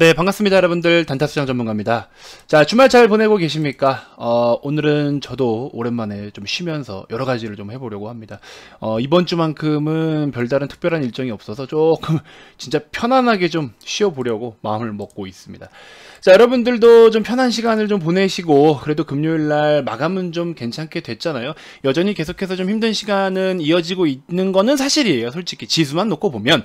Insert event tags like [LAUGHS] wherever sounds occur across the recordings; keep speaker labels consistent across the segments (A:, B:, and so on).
A: 네, 반갑습니다, 여러분들. 단타수장 전문가입니다. 자, 주말 잘 보내고 계십니까? 어, 오늘은 저도 오랜만에 좀 쉬면서 여러 가지를 좀 해보려고 합니다. 어, 이번 주만큼은 별다른 특별한 일정이 없어서 조금 [LAUGHS] 진짜 편안하게 좀 쉬어보려고 마음을 먹고 있습니다. 자, 여러분들도 좀 편한 시간을 좀 보내시고, 그래도 금요일 날 마감은 좀 괜찮게 됐잖아요. 여전히 계속해서 좀 힘든 시간은 이어지고 있는 거는 사실이에요. 솔직히 지수만 놓고 보면.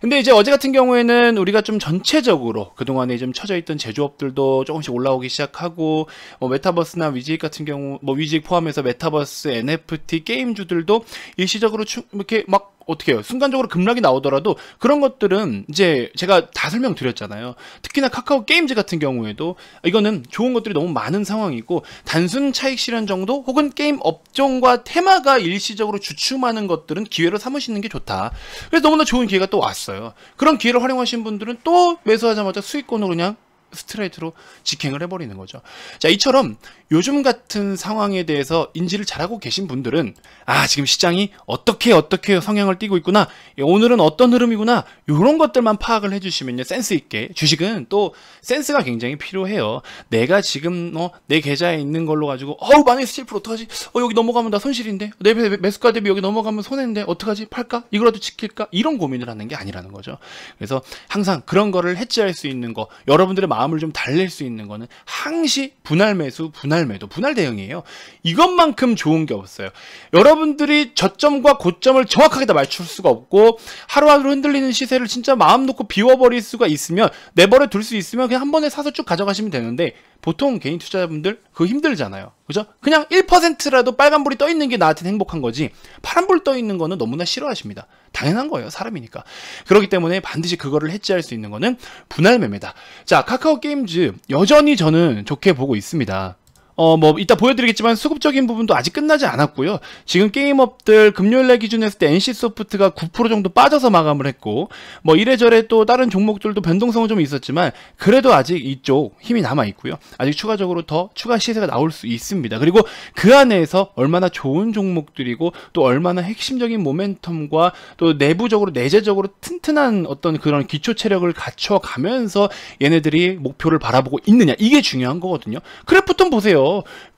A: 근데 이제 어제 같은 경우에는 우리가 좀 전체적으로 그동안에 좀쳐져 있던 제조업들도 조금씩 올라오기 시작하고 뭐 메타버스나 위직 같은 경우 뭐 위직 포함해서 메타버스, NFT 게임주들도 일시적으로 추, 이렇게 막 어떻게 해요? 순간적으로 급락이 나오더라도 그런 것들은 이제 제가 다 설명드렸잖아요. 특히나 카카오 게임즈 같은 경우에도 이거는 좋은 것들이 너무 많은 상황이고 단순 차익 실현 정도 혹은 게임 업종과 테마가 일시적으로 주춤하는 것들은 기회로 삼으시는 게 좋다. 그래서 너무나 좋은 기회가 또 왔어요. 그런 기회를 활용하신 분들은 또 매수하자마자 수익권으로 그냥 스트레이트로 직행을 해버리는 거죠. 자, 이처럼 요즘 같은 상황에 대해서 인지를 잘하고 계신 분들은 아, 지금 시장이 어떻게 어떻게 성향을 띄고 있구나. 예, 오늘은 어떤 흐름이구나. 요런 것들만 파악을 해주시면요. 센스 있게. 주식은 또 센스가 굉장히 필요해요. 내가 지금 어, 내 계좌에 있는 걸로 가지고 어우, 마이너스 7% 어떡하지? 어, 여기 넘어가면 나 손실인데. 내 매수가 대비 여기 넘어가면 손해인데 어떡하지? 팔까? 이거라도 지킬까? 이런 고민을 하는 게 아니라는 거죠. 그래서 항상 그런 거를 해지할수 있는 거 여러분들의 마음 마음을 좀 달랠 수 있는 거는 항시 분할 매수, 분할 매도, 분할 대응이에요. 이것만큼 좋은 게 없어요. 여러분들이 저점과 고점을 정확하게 다 맞출 수가 없고 하루하루 흔들리는 시세를 진짜 마음 놓고 비워버릴 수가 있으면 내버려 둘 수 있으면 그냥 한 번에 사서 쭉 가져가시면 되는데 보통 개인 투자자분들 그거 힘들잖아요. 그죠? 그냥 1%라도 빨간불이 떠 있는 게 나한테는 행복한 거지 파란불 떠 있는 거는 너무나 싫어하십니다. 당연한 거예요. 사람이니까. 그렇기 때문에 반드시 그거를 해지할 수 있는 거는 분할 매매다. 자, 카카오 게임즈 여전히 저는 좋게 보고 있습니다. 어, 뭐, 이따 보여드리겠지만 수급적인 부분도 아직 끝나지 않았고요. 지금 게임업들 금요일날 기준했을 때 NC소프트가 9% 정도 빠져서 마감을 했고, 뭐 이래저래 또 다른 종목들도 변동성은 좀 있었지만, 그래도 아직 이쪽 힘이 남아있고요. 아직 추가적으로 더 추가 시세가 나올 수 있습니다. 그리고 그 안에서 얼마나 좋은 종목들이고, 또 얼마나 핵심적인 모멘텀과 또 내부적으로, 내재적으로 튼튼한 어떤 그런 기초 체력을 갖춰가면서 얘네들이 목표를 바라보고 있느냐. 이게 중요한 거거든요. 그래프톤 보세요.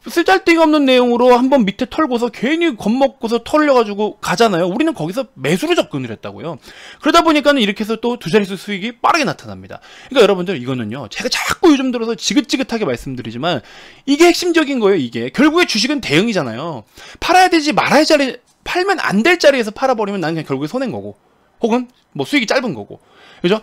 A: 쓸어요쓰데없는 내용으로 한번 밑에 털고서 괜히 겁먹고서 털려가지고 가잖아요. 우리는 거기서 매수로 접근을 했다고요. 그러다 보니까는 이렇게 해서 또 두 자릿수 수익이 빠르게 나타납니다. 그러니까 여러분들 이거는요. 제가 자꾸 요즘 들어서 지긋지긋하게 말씀드리지만 이게 핵심적인 거예요. 이게 결국에 주식은 대응이잖아요. 팔아야 되지 말아야 자리 팔면 안 될 자리에서 팔아버리면 나는 그냥 결국에 손해인 거고 혹은 뭐 수익이 짧은 거고 그죠?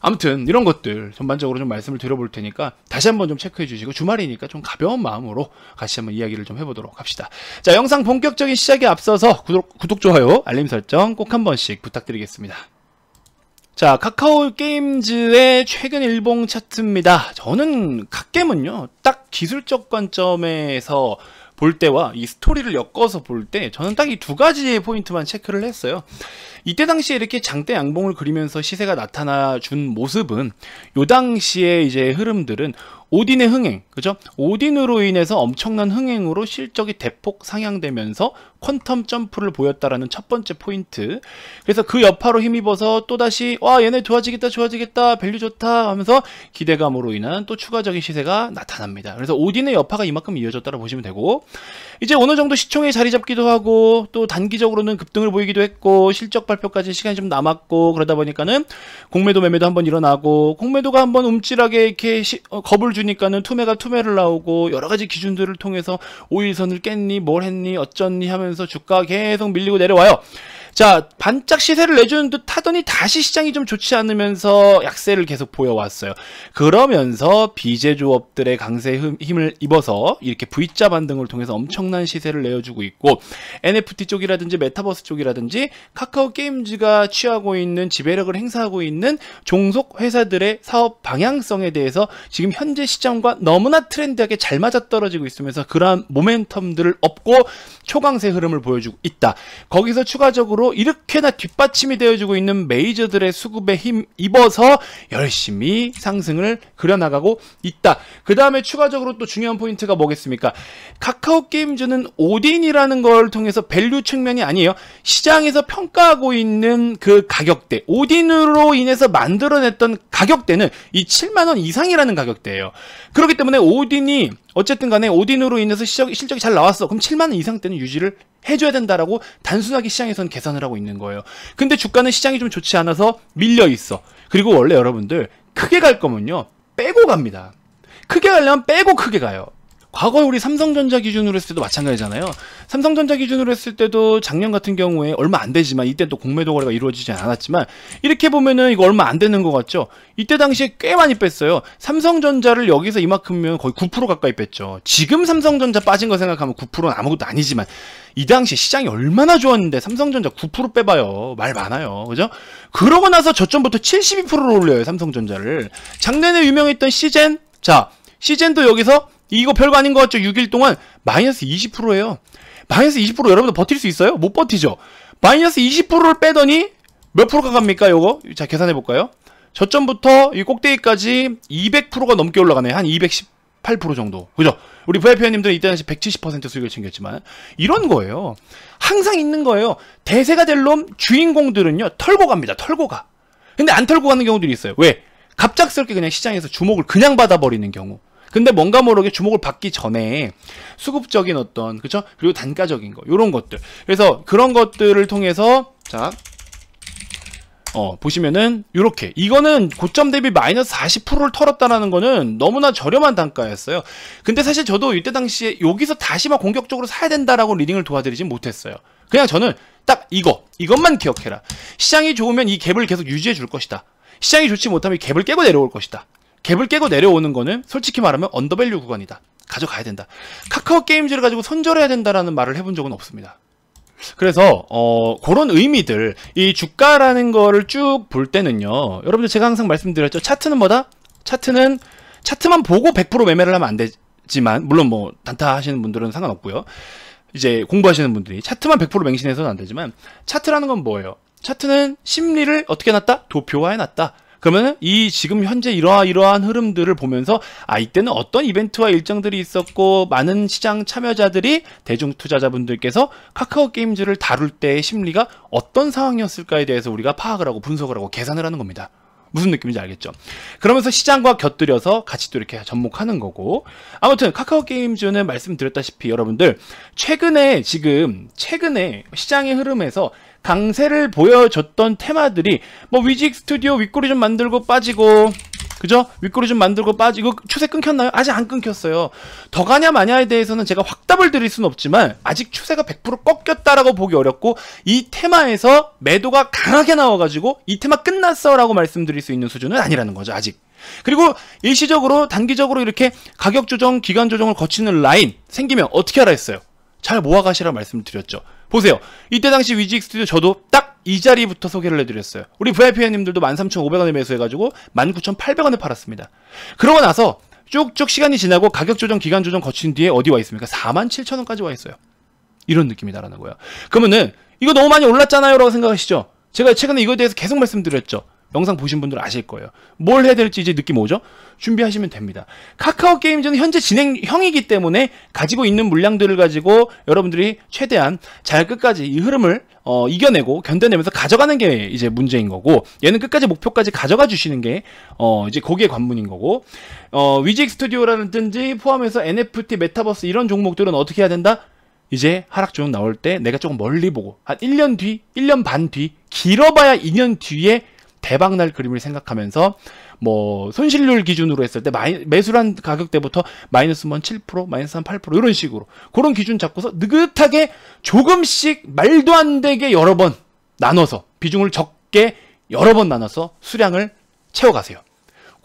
A: 아무튼 이런 것들 전반적으로 좀 말씀을 드려볼 테니까 다시 한번 좀 체크해 주시고 주말이니까 좀 가벼운 마음으로 같이 한번 이야기를 좀 해보도록 합시다. 자, 영상 본격적인 시작에 앞서서 구독, 구독 좋아요, 알림 설정 꼭 한 번씩 부탁드리겠습니다. 자, 카카오 게임즈의 최근 일봉 차트입니다. 저는 갓겜은요, 딱 기술적 관점에서 볼 때와 이 스토리를 엮어서 볼 때 저는 딱 이 두 가지의 포인트만 체크를 했어요. 이때 당시에 이렇게 장대 양봉을 그리면서 시세가 나타나 준 모습은 요 당시의 이제 흐름들은 오딘의 흥행, 그죠? 오딘으로 인해서 엄청난 흥행으로 실적이 대폭 상향되면서 퀀텀 점프를 보였다라는 첫 번째 포인트 그래서 그 여파로 힘입어서 또다시 와 얘네 좋아지겠다 좋아지겠다 밸류 좋다 하면서 기대감으로 인한 또 추가적인 시세가 나타납니다 그래서 오딘의 여파가 이만큼 이어졌다고 라 보시면 되고 이제 어느 정도 시총에 자리 잡기도 하고 또 단기적으로는 급등을 보이기도 했고 실적 발표까지 시간이 좀 남았고 그러다 보니까는 공매도 매매도 한번 일어나고 공매도가 한번 움찔하게 이렇게 시, 어, 겁을 주니까는 투매가 투매를 나오고 여러 가지 기준들을 통해서 오일선을 깼니 뭘 했니 어쩐니 하면 하면서 주가 계속 밀리고 내려와요. 자, 반짝 시세를 내주는 듯 하더니 다시 시장이 좀 좋지 않으면서 약세를 계속 보여왔어요. 그러면서 비제조업들의 강세 힘을 입어서 이렇게 V자 반등을 통해서 엄청난 시세를 내어주고 있고 NFT 쪽이라든지 메타버스 쪽이라든지 카카오 게임즈가 취하고 있는 지배력을 행사하고 있는 종속 회사들의 사업 방향성에 대해서 지금 현재 시장과 너무나 트렌드하게 잘 맞아떨어지고 있으면서 그러한 모멘텀들을 업고 초강세 흐름을 보여주고 있다. 거기서 추가적으로 또 이렇게나 뒷받침이 되어주고 있는 메이저들의 수급에 힘 입어서 열심히 상승을 그려나가고 있다. 그 다음에 추가적으로 또 중요한 포인트가 뭐겠습니까? 카카오 게임즈는 오딘이라는 걸 통해서 밸류 측면이 아니에요. 시장에서 평가하고 있는 그 가격대, 오딘으로 인해서 만들어냈던 가격대는 이 7만원 이상이라는 가격대예요. 그렇기 때문에 오딘이 어쨌든 간에 오딘으로 인해서 실적이 잘 나왔어. 그럼 7만원 이상대는 유지를 해줘야 된다라고 단순하게 시장에선 계산을 하고 있는 거예요. 근데 주가는 시장이 좀 좋지 않아서 밀려 있어. 그리고 원래 여러분들 크게 갈 거면요 빼고 갑니다. 크게 가려면 빼고 크게 가요. 과거 우리 삼성전자 기준으로 했을 때도 마찬가지잖아요. 삼성전자 기준으로 했을 때도 작년 같은 경우에 얼마 안 되지만 이때 또 공매도 거래가 이루어지지 않았지만 이렇게 보면은 이거 얼마 안 되는 것 같죠. 이때 당시에 꽤 많이 뺐어요. 삼성전자를 여기서 이만큼면 거의 9% 가까이 뺐죠. 지금 삼성전자 빠진 거 생각하면 9%는 아무것도 아니지만 이 당시 시장이 얼마나 좋았는데 삼성전자 9% 빼봐요. 말 많아요. 그죠? 그러고 나서 저점부터 72%를 올려요. 삼성전자를. 작년에 유명했던 시젠 자 시젠도 여기서 이거 별거 아닌 것 같죠? 6일 동안 마이너스 20%예요. 마이너스 20% 여러분들 버틸 수 있어요? 못 버티죠? 마이너스 20%를 빼더니 몇 프로가 갑니까? 요거? 자, 계산해 볼까요? 저점부터 이 꼭대기까지 200%가 넘게 올라가네. 한 218% 정도. 그죠? 우리 VIP님들은 이때 당시 170% 수익을 챙겼지만 이런 거예요. 항상 있는 거예요. 대세가 될 놈 주인공들은요. 털고 갑니다. 털고 가. 근데 안 털고 가는 경우들이 있어요. 왜? 갑작스럽게 그냥 시장에서 주목을 그냥 받아버리는 경우. 근데 뭔가 모르게 주목을 받기 전에 수급적인 어떤 그쵸 그리고 단가적인 거 이런 것들. 그래서 그런 것들을 통해서 자 어, 보시면은 이렇게 이거는 고점 대비 마이너스 40%를 털었다라는 거는 너무나 저렴한 단가였어요. 근데 사실 저도 이때 당시에 여기서 다시 막 공격적으로 사야 된다라고 리딩을 도와드리진 못했어요. 그냥 저는 딱 이거 이것만 기억해라. 시장이 좋으면 이 갭을 계속 유지해 줄 것이다. 시장이 좋지 못하면 이 갭을 깨고 내려올 것이다. 갭을 깨고 내려오는 거는 솔직히 말하면 언더밸류 구간이다. 가져가야 된다. 카카오 게임즈를 가지고 손절해야 된다라는 말을 해본 적은 없습니다. 그래서 어 그런 의미들 이 주가라는 거를 쭉 볼 때는요. 여러분들 제가 항상 말씀드렸죠. 차트는 뭐다? 차트는 차트만 보고 100% 매매를 하면 안 되지만 물론 뭐 단타 하시는 분들은 상관없고요. 이제 공부하시는 분들이 차트만 100% 맹신해서는 안 되지만 차트라는 건 뭐예요? 차트는 심리를 어떻게 놨다? 도표화해 놨다. 그러면 이 지금 현재 이러하 이러한 흐름들을 보면서 아 이때는 어떤 이벤트와 일정들이 있었고 많은 시장 참여자들이 대중 투자자분들께서 카카오 게임즈를 다룰 때의 심리가 어떤 상황이었을까에 대해서 우리가 파악을 하고 분석을 하고 계산을 하는 겁니다. 무슨 느낌인지 알겠죠? 그러면서 시장과 곁들여서 같이 또 이렇게 접목하는 거고 아무튼 카카오 게임즈는 말씀드렸다시피 여러분들 최근에 지금 최근에 시장의 흐름에서 강세를 보여줬던 테마들이 뭐 위직 스튜디오 윗꼬리 좀 만들고 빠지고 그죠? 윗꼬리 좀 만들고 빠지고 추세 끊겼나요? 아직 안 끊겼어요. 더 가냐 마냐에 대해서는 제가 확답을 드릴 수는 없지만 아직 추세가 100% 꺾였다라고 보기 어렵고 이 테마에서 매도가 강하게 나와가지고 이 테마 끝났어라고 말씀드릴 수 있는 수준은 아니라는 거죠. 아직. 그리고 일시적으로 단기적으로 이렇게 가격 조정, 기간 조정을 거치는 라인 생기면 어떻게 하라 했어요? 잘 모아가시라 말씀드렸죠. 보세요. 이때 당시 위직 스튜디오 저도 딱 이 자리부터 소개를 해드렸어요. 우리 VIP 회원님들도 13,500원에 매수해가지고 19,800원에 팔았습니다. 그러고 나서 쭉쭉 시간이 지나고 가격 조정, 기간 조정 거친 뒤에 어디 와 있습니까? 47,000원까지 와 있어요. 이런 느낌이다라는 거예요. 그러면은 이거 너무 많이 올랐잖아요 라고 생각하시죠? 제가 최근에 이거에 대해서 계속 말씀드렸죠. 영상 보신 분들 아실 거예요. 뭘 해야 될지 이제 느낌 오죠? 준비하시면 됩니다. 카카오 게임즈는 현재 진행형이기 때문에 가지고 있는 물량들을 가지고 여러분들이 최대한 잘 끝까지 이 흐름을 어, 이겨내고 견뎌내면서 가져가는 게 이제 문제인 거고 얘는 끝까지 목표까지 가져가 주시는 게 어, 이제 거기에 관문인 거고 어, 위직 스튜디오라든지 포함해서 NFT, 메타버스 이런 종목들은 어떻게 해야 된다? 이제 하락종 조 나올 때 내가 조금 멀리 보고 한 1년 뒤, 1년 반 뒤, 길어봐야 2년 뒤에 대박 날 그림을 생각하면서 뭐 손실률 기준으로 했을 때 마이, 매수한 가격대부터 마이너스 뭐 한 7%, 마이너스 한8% 이런 식으로 그런 기준 잡고서 느긋하게 조금씩 말도 안 되게 여러 번 나눠서 비중을 적게 여러 번 나눠서 수량을 채워가세요.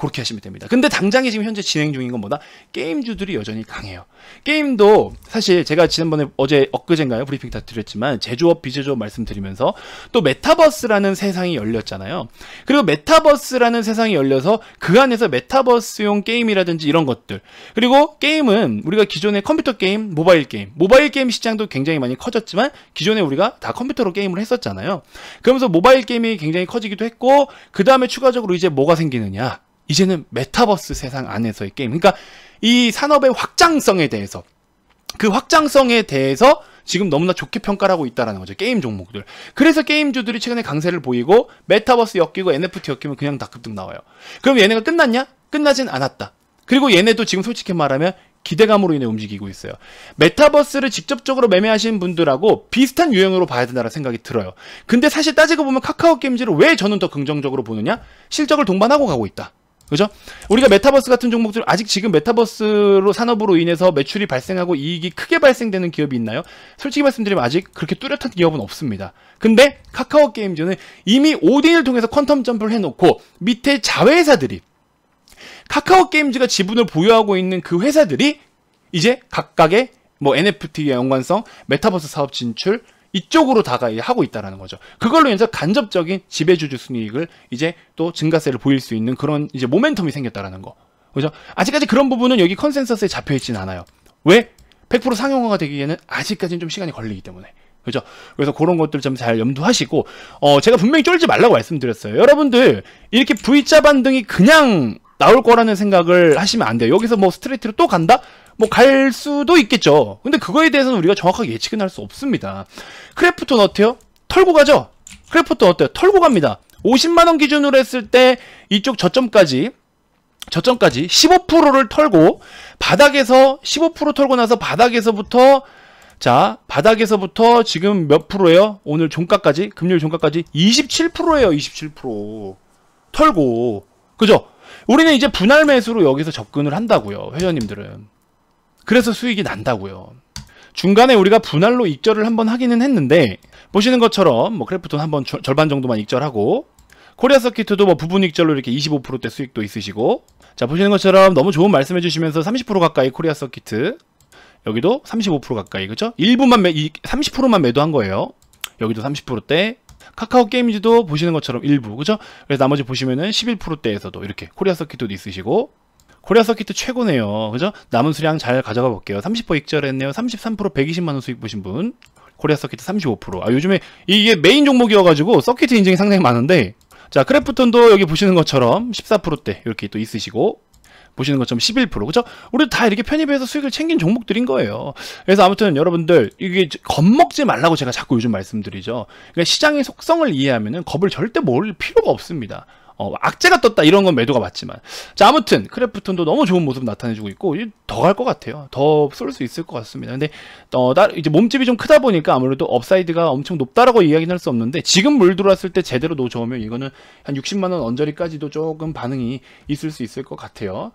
A: 그렇게 하시면 됩니다. 근데 당장에 지금 현재 진행 중인 건 뭐다? 게임주들이 여전히 강해요. 게임도 사실 제가 지난번에 어제 엊그젠가요? 브리핑 다 드렸지만 제조업, 비제조업 말씀드리면서 또 메타버스라는 세상이 열렸잖아요. 그리고 메타버스라는 세상이 열려서 그 안에서 메타버스용 게임이라든지 이런 것들 그리고 게임은 우리가 기존의 컴퓨터 게임, 모바일 게임 모바일 게임 시장도 굉장히 많이 커졌지만 기존에 우리가 다 컴퓨터로 게임을 했었잖아요. 그러면서 모바일 게임이 굉장히 커지기도 했고 그 다음에 추가적으로 이제 뭐가 생기느냐 이제는 메타버스 세상 안에서의 게임. 그러니까 이 산업의 확장성에 대해서 그 확장성에 대해서 지금 너무나 좋게 평가하고 있다라는 거죠. 게임 종목들. 그래서 게임주들이 최근에 강세를 보이고 메타버스 엮이고 NFT 엮이면 그냥 다 급등 나와요. 그럼 얘네가 끝났냐? 끝나진 않았다. 그리고 얘네도 지금 솔직히 말하면 기대감으로 인해 움직이고 있어요. 메타버스를 직접적으로 매매하신 분들하고 비슷한 유형으로 봐야 된다는 생각이 들어요. 근데 사실 따지고 보면 카카오 게임즈를 왜 저는 더 긍정적으로 보느냐? 실적을 동반하고 가고 있다. 그죠? 우리가 메타버스 같은 종목들 아직 지금 메타버스로 산업으로 인해서 매출이 발생하고 이익이 크게 발생되는 기업이 있나요? 솔직히 말씀드리면 아직 그렇게 뚜렷한 기업은 없습니다. 근데 카카오 게임즈는 이미 오딘을 통해서 퀀텀 점프를 해놓고 밑에 자회사들이 카카오 게임즈가 지분을 보유하고 있는 그 회사들이 이제 각각의 뭐 NFT의 연관성, 메타버스 사업 진출, 이쪽으로 다가하고 있다라는 거죠. 그걸로 인해서 간접적인 지배주주 순이익을 이제 또 증가세를 보일 수 있는 그런 이제 모멘텀이 생겼다라는 거. 그죠? 아직까지 그런 부분은 여기 컨센서스에 잡혀 있진 않아요. 왜? 100% 상용화가 되기에는 아직까지는 좀 시간이 걸리기 때문에. 그죠? 그래서 그런 것들 좀 잘 염두하시고, 어, 제가 분명히 쫄지 말라고 말씀드렸어요. 여러분들, 이렇게 V자 반등이 그냥 나올 거라는 생각을 하시면 안 돼요. 여기서 뭐 스트레이트로 또 간다? 뭐갈 수도 있겠죠. 근데 그거에 대해서는 우리가 정확하게 예측은 할 수 없습니다. 크래프톤 어때요? 털고 가죠? 크래프톤 어때요? 털고 갑니다. 50만원 기준으로 했을 때 이쪽 저점까지 저점까지 15%를 털고 바닥에서 15% 털고 나서 바닥에서부터 자 바닥에서부터 지금 몇 프로예요? 오늘 종가까지 금요일 종가까지 27%예요 27% 털고 그죠? 우리는 이제 분할 매수로 여기서 접근을 한다고요 회원님들은 그래서 수익이 난다고요. 중간에 우리가 분할로 익절을 한번 하기는 했는데 보시는 것처럼 뭐 크래프톤 한번 절반 정도만 익절하고 코리아 서킷도 뭐 부분 익절로 이렇게 25%대 수익도 있으시고 자 보시는 것처럼 너무 좋은 말씀해 주시면서 30% 가까이 코리아 서킷 여기도 35% 가까이 그죠? 일부만 매, 30%만 매도한 거예요. 여기도 30%대 카카오 게임즈도 보시는 것처럼 일부 그죠? 그래서 나머지 보시면은 11%대에서도 이렇게 코리아 서킷도 있으시고 코리아 서킷도 최고네요. 그죠? 남은 수량 잘 가져가 볼게요. 30% 익절했네요. 33% 120만원 수익 보신 분. 코리아 서킷 35%. 아, 요즘에 이게 메인 종목이어가지고 서킷 인증이 상당히 많은데. 자, 크래프톤도 여기 보시는 것처럼 14%대 이렇게 또 있으시고. 보시는 것처럼 11% 그죠? 우리 다 이렇게 편입해서 수익을 챙긴 종목들인 거예요. 그래서 아무튼 여러분들 이게 겁먹지 말라고 제가 자꾸 요즘 말씀드리죠. 그러니까 시장의 속성을 이해하면은 겁을 절대 모을 필요가 없습니다. 어, 악재가 떴다 이런 건 매도가 맞지만 자 아무튼 크래프톤도 너무 좋은 모습 나타내주고 있고 더 갈 것 같아요 더 쏠 수 있을 것 같습니다 근데 어, 나, 이제 몸집이 좀 크다 보니까 아무래도 업사이드가 엄청 높다라고 이야기는 할 수 없는데 지금 물 들어왔을 때 제대로 노져오면 이거는 한 60만원 언저리까지도 조금 반응이 있을 수 있을 것 같아요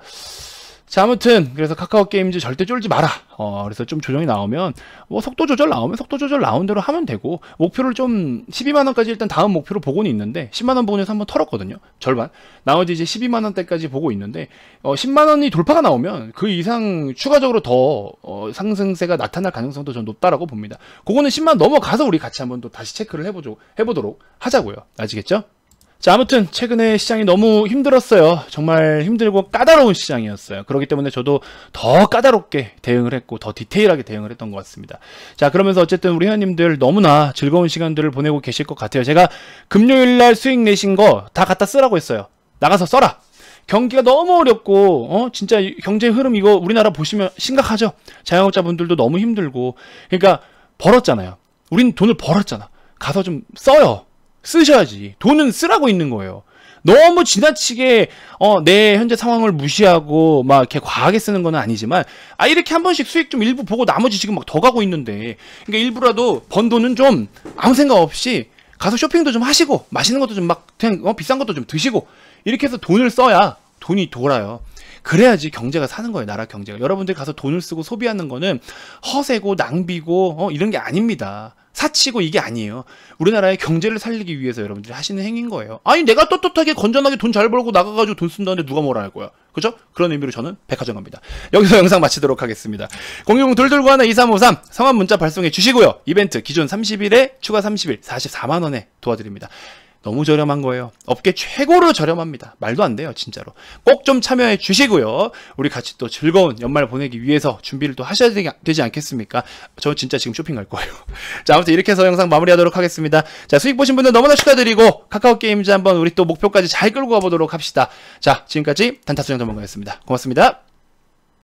A: 자 아무튼 그래서 카카오 게임즈 절대 쫄지 마라 어 그래서 좀 조정이 나오면 뭐 속도 조절 나오면 속도 조절 나온 대로 하면 되고 목표를 좀 12만원까지 일단 다음 목표로 보고는 있는데 10만원 보고에서 한번 털었거든요 절반 나머지 이제 12만원대까지 보고 있는데 어 10만원이 돌파가 나오면 그 이상 추가적으로 더 어, 상승세가 나타날 가능성도 좀 높다라고 봅니다 그거는 10만 넘어가서 우리 같이 한번 또 다시 체크를 해보죠 해보도록 하자고요 아시겠죠? 자 아무튼 최근에 시장이 너무 힘들었어요 정말 힘들고 까다로운 시장이었어요 그렇기 때문에 저도 더 까다롭게 대응을 했고 더 디테일하게 대응을 했던 것 같습니다 자 그러면서 어쨌든 우리 회원님들 너무나 즐거운 시간들을 보내고 계실 것 같아요 제가 금요일날 수익 내신 거 다 갖다 쓰라고 했어요 나가서 써라 경기가 너무 어렵고 어 진짜 경제 흐름 이거 우리나라 보시면 심각하죠 자영업자분들도 너무 힘들고 그러니까 벌었잖아요 우린 돈을 벌었잖아 가서 좀 써요 쓰셔야지. 돈은 쓰라고 있는 거예요. 너무 지나치게 어, 내 현재 상황을 무시하고 막 이렇게 과하게 쓰는 건 아니지만 아 이렇게 한 번씩 수익 좀 일부 보고 나머지 지금 막 더 가고 있는데 그러니까 일부라도 번 돈은 좀 아무 생각 없이 가서 쇼핑도 좀 하시고 맛있는 것도 좀 막 그냥 어, 비싼 것도 좀 드시고 이렇게 해서 돈을 써야 돈이 돌아요. 그래야지 경제가 사는 거예요. 나라 경제가. 여러분들 가서 돈을 쓰고 소비하는 거는 허세고 낭비고 어, 이런 게 아닙니다. 사치고 이게 아니에요. 우리나라의 경제를 살리기 위해서 여러분들이 하시는 행인 위 거예요. 아니 내가 떳떳하게 건전하게 돈 잘 벌고 나가가지고 돈 쓴다는데 누가 뭐라 할 거야. 그죠? 그런 의미로 저는 백화점 갑니다. 여기서 [LAUGHS] 영상 마치도록 하겠습니다. 0 0 2 2구1나2353 성함 문자 발송해 주시고요. 이벤트 기존 30일에 추가 30일 44만 원에 도와드립니다. 너무 저렴한 거예요. 업계 최고로 저렴합니다. 말도 안 돼요, 진짜로. 꼭 좀 참여해 주시고요. 우리 같이 또 즐거운 연말 보내기 위해서 준비를 또 하셔야 되지 않겠습니까? 저 진짜 지금 쇼핑 갈 거예요. [LAUGHS] 자, 아무튼 이렇게 해서 영상 마무리하도록 하겠습니다. 자, 수익 보신 분들 너무나 축하드리고 카카오 게임즈 한번 우리 또 목표까지 잘 끌고 가보도록 합시다. 자, 지금까지 단타수영 전문가였습니다. 고맙습니다.